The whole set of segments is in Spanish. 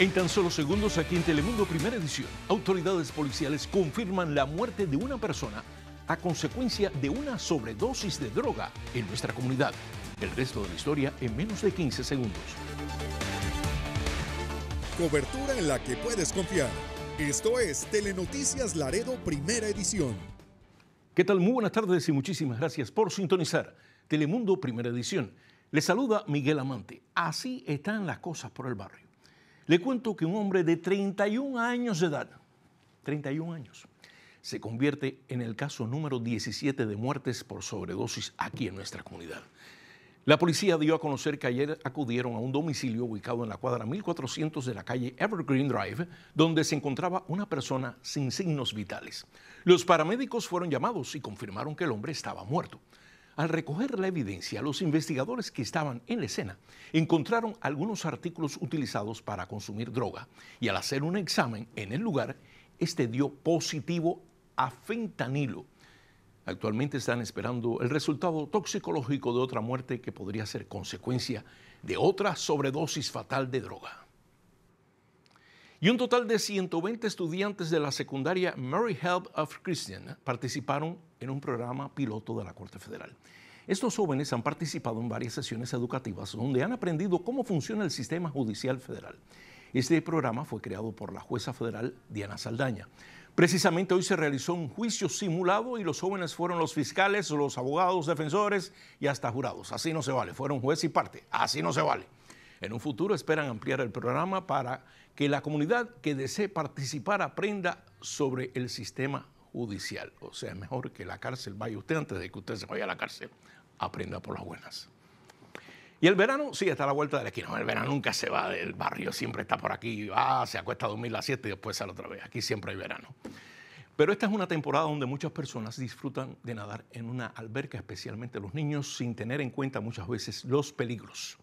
En tan solo segundos aquí en Telemundo Primera Edición, autoridades policiales confirman la muerte de una persona a consecuencia de una sobredosis de droga en nuestra comunidad. El resto de la historia en menos de 15 segundos. Cobertura en la que puedes confiar. Esto es Telenoticias Laredo Primera Edición. ¿Qué tal? Muy buenas tardes y muchísimas gracias por sintonizar Telemundo Primera Edición. Les saluda Miguel Amante. Así están las cosas por el barrio. Le cuento que un hombre de 31 años de edad, 31 años, se convierte en el caso número 17 de muertes por sobredosis aquí en nuestra comunidad. La policía dio a conocer que ayer acudieron a un domicilio ubicado en la cuadra 1400 de la calle Evergreen Drive, donde se encontraba una persona sin signos vitales. Los paramédicos fueron llamados y confirmaron que el hombre estaba muerto. Al recoger la evidencia, los investigadores que estaban en la escena encontraron algunos artículos utilizados para consumir droga y al hacer un examen en el lugar, este dio positivo a fentanilo. Actualmente están esperando el resultado toxicológico de otra muerte que podría ser consecuencia de otra sobredosis fatal de droga. Y un total de 120 estudiantes de la secundaria Mary Help of Christian participaron en un programa piloto de la Corte Federal. Estos jóvenes han participado en varias sesiones educativas donde han aprendido cómo funciona el sistema judicial federal. Este programa fue creado por la jueza federal Diana Saldaña. Precisamente hoy se realizó un juicio simulado y los jóvenes fueron los fiscales, los abogados, defensores y hasta jurados. Así no se vale, fueron juez y parte. Así no se vale. En un futuro esperan ampliar el programa para que la comunidad que desee participar aprenda sobre el sistema judicial. O sea, mejor que la cárcel vaya usted antes de que usted se vaya a la cárcel. Aprenda por las buenas. Y el verano, sí, está a la vuelta de la esquina. El verano nunca se va del barrio, siempre está por aquí, va, ah, se acuesta a dormir las 7 y después sale otra vez. Aquí siempre hay verano. Pero esta es una temporada donde muchas personas disfrutan de nadar en una alberca, especialmente los niños, sin tener en cuenta muchas veces los peligros.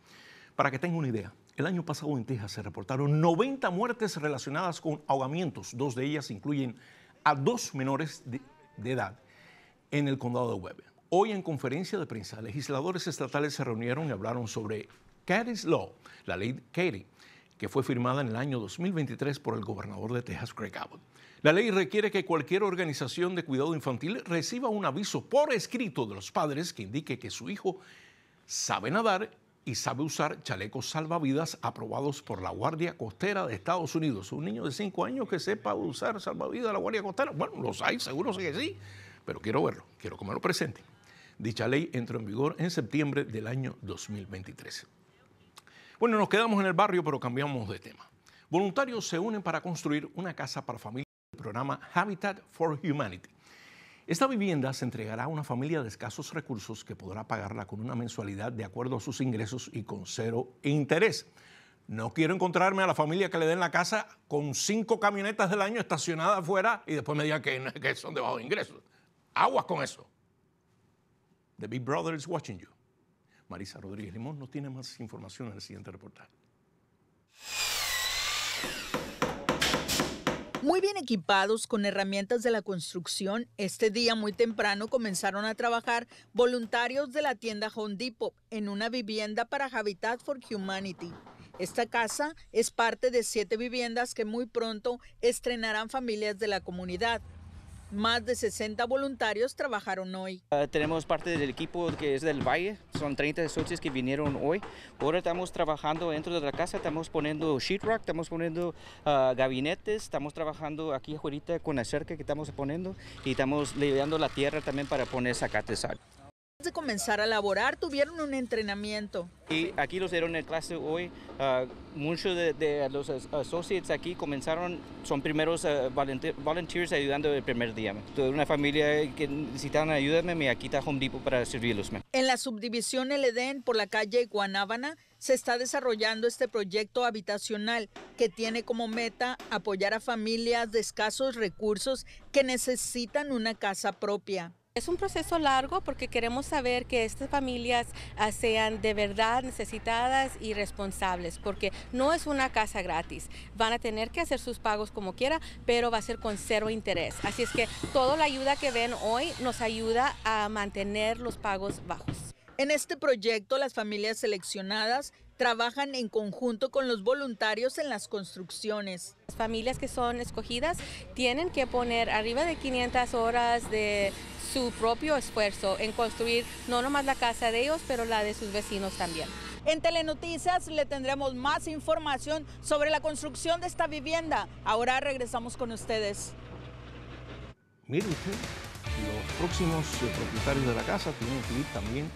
Para que tengan una idea, el año pasado en Texas se reportaron 90 muertes relacionadas con ahogamientos. Dos de ellas incluyen a dos menores de, edad en el condado de Webb. Hoy en conferencia de prensa, legisladores estatales se reunieron y hablaron sobre Katie's Law, la ley Katie, que fue firmada en el año 2023 por el gobernador de Texas, Greg Abbott. La ley requiere que cualquier organización de cuidado infantil reciba un aviso por escrito de los padres que indique que su hijo sabe nadar y sabe usar chalecos salvavidas aprobados por la Guardia Costera de Estados Unidos. Un niño de 5 años que sepa usar salvavidas de la Guardia Costera, bueno, los hay, seguro que sí, pero quiero verlo, quiero que me lo presente. Dicha ley entró en vigor en septiembre del año 2023. Bueno, nos quedamos en el barrio, pero cambiamos de tema. Voluntarios se unen para construir una casa para familias del programa Habitat for Humanity. Esta vivienda se entregará a una familia de escasos recursos que podrá pagarla con una mensualidad de acuerdo a sus ingresos y con cero interés. No quiero encontrarme a la familia que le den la casa con cinco camionetas del año estacionadas afuera y después me digan que, son de bajos ingresos. Aguas con eso. The Big Brother is watching you. Marisa Rodríguez Limón no tiene más información en el siguiente reportaje. Muy bien equipados con herramientas de la construcción, este día muy temprano comenzaron a trabajar voluntarios de la tienda Home Depot en una vivienda para Habitat for Humanity. Esta casa es parte de siete viviendas que muy pronto estrenarán familias de la comunidad. Más de 60 voluntarios trabajaron hoy. Ah, tenemos parte del equipo que es del Valle, son 30 socios que vinieron hoy. Ahora estamos trabajando dentro de la casa, estamos poniendo sheetrock, estamos poniendo ah, gabinetes, estamos trabajando aquí afuera con la cerca que estamos poniendo y estamos lidiando la tierra también para poner sal de comenzar a laborar tuvieron un entrenamiento. Y aquí los dieron en clase hoy. Ah, muchos de, los associates aquí comenzaron, son primeros ah, volunteers ayudando el primer día. una familia que necesitan ayudarme, me aquí Home Depot para servirlos. En la subdivisión El Edén por la calle Guanábana se está desarrollando este proyecto habitacional que tiene como meta apoyar a familias de escasos recursos que necesitan una casa propia. Es un proceso largo porque queremos saber que estas familias ah, sean de verdad necesitadas y responsables, porque no es una casa gratis. Van a tener que hacer sus pagos como quiera, pero va a ser con cero interés. Así es que toda la ayuda que ven hoy nos ayuda a mantener los pagos bajos. En este proyecto, las familias seleccionadas trabajan en conjunto con los voluntarios en las construcciones. Las familias que son escogidas tienen que poner arriba de 500 horas de su propio esfuerzo en construir no nomás la casa de ellos, pero la de sus vecinos también. En Telenoticias le tendremos más información sobre la construcción de esta vivienda. Ahora regresamos con ustedes. Mire usted, los próximos eh, propietarios de la casa tienen que ir también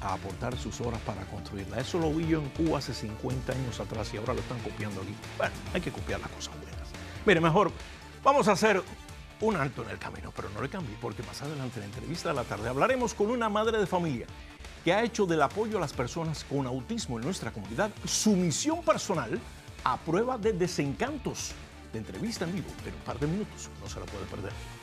a aportar sus horas para construirla. Eso lo vi yo en Cuba hace 50 años atrás y ahora lo están copiando aquí. Bueno, hay que copiar las cosas buenas. Mire, mejor vamos a hacer un alto en el camino, pero no le cambie porque más adelante en la entrevista de la tarde hablaremos con una madre de familia que ha hecho del apoyo a las personas con autismo en nuestra comunidad su misión personal a prueba de desencantos. de entrevista en vivo en un par de minutos, no se la puede perder.